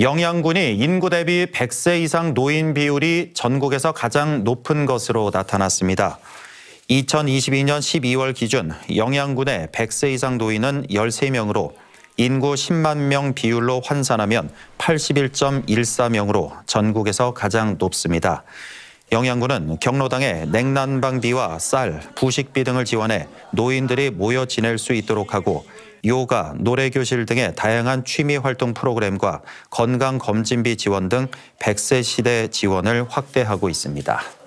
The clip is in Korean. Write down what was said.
영양군이 인구 대비 100세 이상 노인 비율이 전국에서 가장 높은 것으로 나타났습니다. 2022년 12월 기준 영양군의 100세 이상 노인은 13명으로 인구 10만 명 비율로 환산하면 81.14명으로 전국에서 가장 높습니다. 영양군은 경로당에 냉난방비와 쌀, 부식비 등을 지원해 노인들이 모여 지낼 수 있도록 하고 요가, 노래교실 등의 다양한 취미활동 프로그램과 건강검진비 지원 등 100세 시대 지원을 확대하고 있습니다.